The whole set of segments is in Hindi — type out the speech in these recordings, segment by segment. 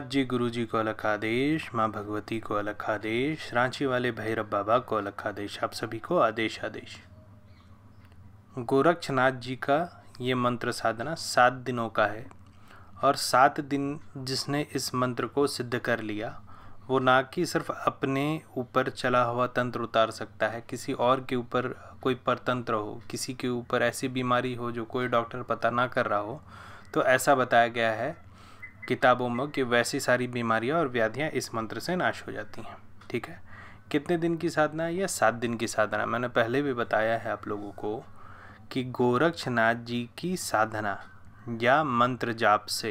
प्रहलाद जी गुरु जी को अलग आदेश माँ भगवती को अलग आदेश रांची वाले भैरव बाबा को अलग आदेश आप सभी को आदेश आदेश गोरक्षनाथ जी का ये मंत्र साधना सात दिनों का है और सात दिन जिसने इस मंत्र को सिद्ध कर लिया वो ना कि सिर्फ अपने ऊपर चला हुआ तंत्र उतार सकता है किसी और के ऊपर कोई परतंत्र हो किसी के ऊपर ऐसी बीमारी हो जो कोई डॉक्टर पता ना कर रहा हो तो ऐसा बताया गया है किताबों में कि वैसी सारी बीमारियाँ और व्याधियाँ इस मंत्र से नाश हो जाती हैं ठीक है कितने दिन की साधना है या सात दिन की साधना मैंने पहले भी बताया है आप लोगों को कि गोरक्षनाथ जी की साधना या मंत्र जाप से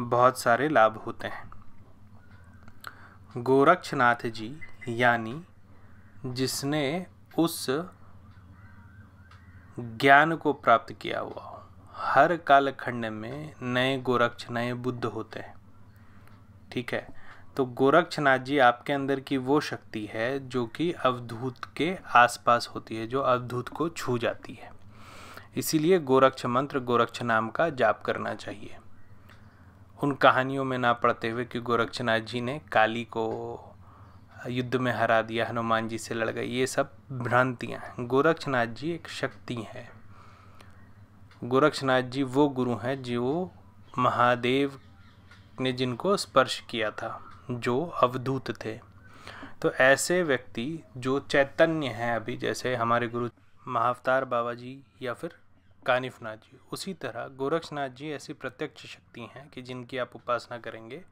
बहुत सारे लाभ होते हैं गोरक्षनाथ जी यानी जिसने उस ज्ञान को प्राप्त किया हुआ हो हर कालखंड में नए गोरक्ष नए बुद्ध होते हैं ठीक है तो गोरक्षनाथ जी आपके अंदर की वो शक्ति है जो कि अवधूत के आसपास होती है जो अवधूत को छू जाती है इसीलिए गोरक्ष मंत्र गोरक्ष नाम का जाप करना चाहिए उन कहानियों में ना पढ़ते हुए कि गोरक्षनाथ जी ने काली को युद्ध में हरा दिया हनुमान जी से लड़ गए ये सब भ्रांतियाँ हैं गोरक्षनाथ जी एक शक्ति हैं गोरक्षनाथ जी वो गुरु हैं जो महादेव ने जिनको स्पर्श किया था जो अवधूत थे तो ऐसे व्यक्ति जो चैतन्य हैं अभी जैसे हमारे गुरु महावतार बाबा जी या फिर कानिफनाथ जी उसी तरह गोरक्षनाथ जी ऐसी प्रत्यक्ष शक्ति हैं कि जिनकी आप उपासना करेंगे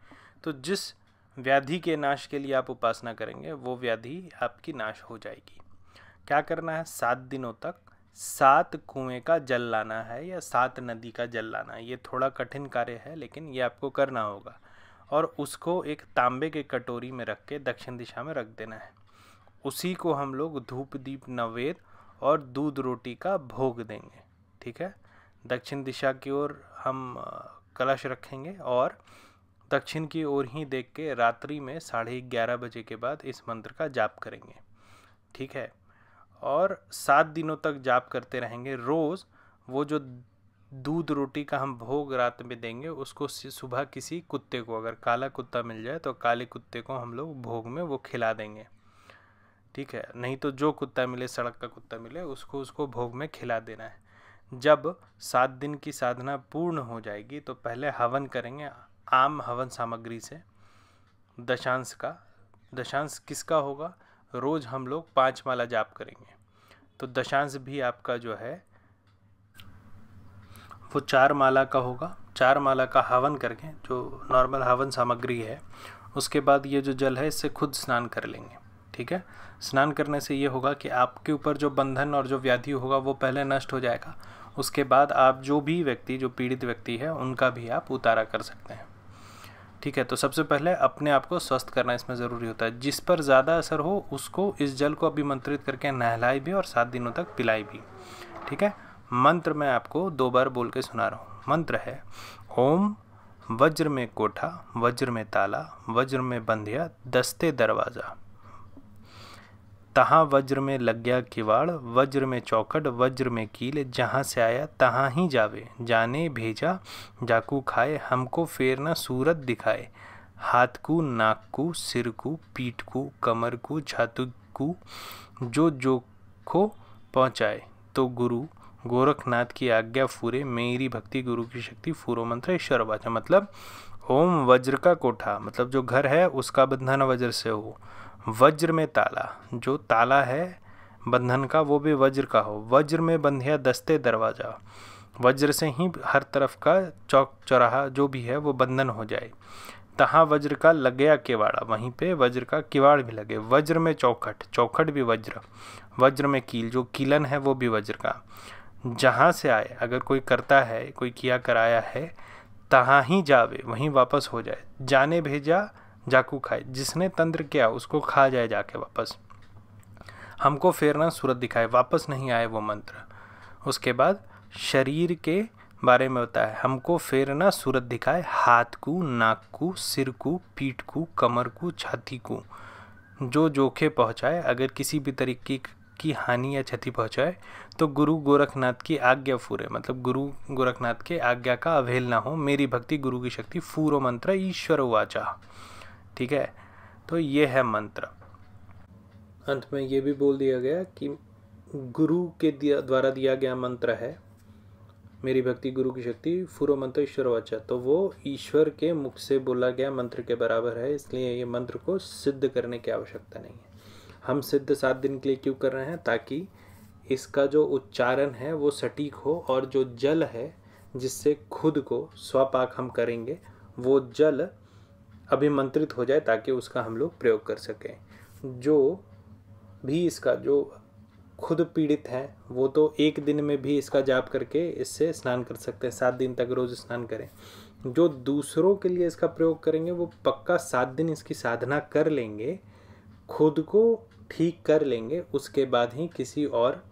तो जिस व्याधि के नाश के लिए आप उपासना करेंगे वो व्याधि आपकी नाश हो जाएगी क्या करना है सात दिनों तक सात कुएं का जल लाना है या सात नदी का जल लाना है ये थोड़ा कठिन कार्य है लेकिन ये आपको करना होगा और उसको एक तांबे के कटोरी में रख के दक्षिण दिशा में रख देना है उसी को हम लोग धूप दीप नवेद और दूध रोटी का भोग देंगे ठीक है दक्षिण दिशा की ओर हम कलश रखेंगे और दक्षिण की ओर ही देख के रात्रि में साढ़े ग्यारह बजे के बाद इस मंत्र का जाप करेंगे ठीक है और सात दिनों तक जाप करते रहेंगे रोज़ वो जो दूध रोटी का हम भोग रात में देंगे उसको सुबह किसी कुत्ते को अगर काला कुत्ता मिल जाए तो काले कुत्ते को हम लोग भोग में वो खिला देंगे ठीक है नहीं तो जो कुत्ता मिले सड़क का कुत्ता मिले उसको उसको भोग में खिला देना है जब सात दिन की साधना पूर्ण हो जाएगी तो पहले हवन करेंगे आम हवन सामग्री से दशांश का दशांश किसका होगा रोज़ हम लोग पाँच माला जाप करेंगे तो दशांश भी आपका जो है वो चार माला का होगा चार माला का हवन करके जो नॉर्मल हवन सामग्री है उसके बाद ये जो जल है इससे खुद स्नान कर लेंगे ठीक है स्नान करने से ये होगा कि आपके ऊपर जो बंधन और जो व्याधि होगा वो पहले नष्ट हो जाएगा उसके बाद आप जो भी व्यक्ति जो पीड़ित व्यक्ति है उनका भी आप उतारा कर सकते हैं ठीक है तो सबसे पहले अपने आप को स्वस्थ करना इसमें ज़रूरी होता है जिस पर ज़्यादा असर हो उसको इस जल को अभिमंत्रित करके नहलाए भी और सात दिनों तक पिलाई भी ठीक है मंत्र मैं आपको दो बार बोल के सुना रहा हूँ मंत्र है ओम वज्र में कोठा वज्र में ताला वज्र में बंधिया दस्ते दरवाज़ा तहाँ वज्र में लग गया किवाड़ वज्र में चौकट वज्र में कील जहाँ से आया तहाँ ही जावे जाने भेजा जाकू खाए हमको फेर ना सूरत दिखाए हाथ को नाक को सिर को पीठ को कमर को छातु को जो जो खो पहुँचाए तो गुरु गोरखनाथ की आज्ञा फूरे मेरी भक्ति गुरु की शक्ति फूरो मंत्र ईश्वर वाचा मतलब ओम वज्र का कोठा मतलब जो घर है उसका बंधन वज्र से हो वज्र में ताला जो ताला है बंधन का वो भी वज्र का हो वज्र में बंधिया दस्ते दरवाज़ा वज्र से ही हर तरफ का चौक चौराहा जो भी है वो बंधन हो जाए तहाँ वज्र का लग गया किवाड़ा वहीं पे वज्र का किवाड़ भी लगे वज्र में चौखट चौखट भी वज्र वज्र में कील जो कीलन है वो भी वज्र का जहाँ से आए अगर कोई करता है कोई किया कराया है तहाँ ही जावे वहीं वापस हो जाए जाने भेजा जाकू खाए जिसने तंत्र किया उसको खा जाए जाके वापस हमको फेरना सूरत दिखाए वापस नहीं आए वो मंत्र उसके बाद शरीर के बारे में होता है हमको फेरना सूरत दिखाए हाथ को नाक को सिर को पीठ को कमर को छाती को जो जोखे पहुँचाए अगर किसी भी तरीके की हानि या क्षति पहुँचाए तो गुरु गोरखनाथ की आज्ञा फूरे मतलब गुरु गोरखनाथ के आज्ञा का अवहेलना हो मेरी भक्ति गुरु की शक्ति फूरो मंत्र ईश्वर वाचा ठीक है तो ये है मंत्र अंत में ये भी बोल दिया गया कि गुरु के दिया द्वारा दिया गया मंत्र है मेरी भक्ति गुरु की शक्ति फुरो मंत्र ईश्वर वाचा तो वो ईश्वर के मुख से बोला गया मंत्र के बराबर है इसलिए ये मंत्र को सिद्ध करने की आवश्यकता नहीं है हम सिद्ध सात दिन के लिए क्यों कर रहे हैं ताकि इसका जो उच्चारण है वो सटीक हो और जो जल है जिससे खुद को स्वपाक हम करेंगे वो जल अभिमंत्रित हो जाए ताकि उसका हम लोग प्रयोग कर सकें जो भी इसका जो खुद पीड़ित हैं वो तो एक दिन में भी इसका जाप करके इससे स्नान कर सकते हैं सात दिन तक रोज़ स्नान करें जो दूसरों के लिए इसका प्रयोग करेंगे वो पक्का सात दिन इसकी साधना कर लेंगे खुद को ठीक कर लेंगे उसके बाद ही किसी और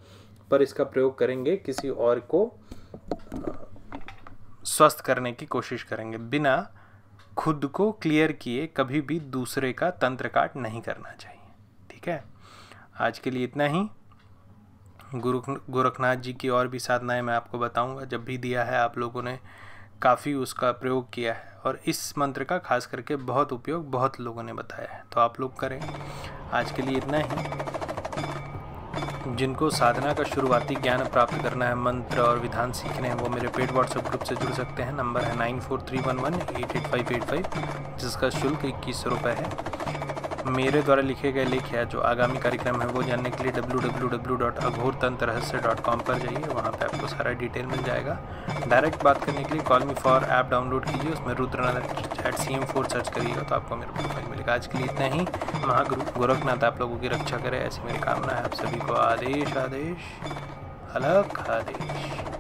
पर इसका प्रयोग करेंगे किसी और को स्वस्थ करने की कोशिश करेंगे बिना खुद को क्लियर किए कभी भी दूसरे का तंत्र काट नहीं करना चाहिए ठीक है आज के लिए इतना ही गुरु गोरखनाथ जी की और भी साधनाएं मैं आपको बताऊंगा जब भी दिया है आप लोगों ने काफ़ी उसका प्रयोग किया है और इस मंत्र का खास करके बहुत उपयोग बहुत लोगों ने बताया है तो आप लोग करें आज के लिए इतना ही जिनको साधना का शुरुआती ज्ञान प्राप्त करना है मंत्र और विधान सीखने हैं वो मेरे पेड व्हाट्सएप ग्रुप से जुड़ सकते हैं नंबर है nine four three one one eight eight five eight five जिसका शुल्क इक्कीस सौ रुपये है मेरे द्वारा लिखे गए लेख या जो आगामी कार्यक्रम है वो जानने के लिए W W W dot Aghor Tantra Rahasya dot com पर जाइए वहाँ पे आपको सारा डिटेल मिल जाएगा डायरेक्ट बात करने के लिए call me for app download कीजिए उसमें Rudranath at C M four search करिएगा तो आपको को प्रोफाइल मिलेगा आज के लिए इतना ही महागुरु गोरखनाथ आप लोगों की रक्षा करें ऐसी मेरी कामना है आप सभी को आदेश आदेश अलग आदेश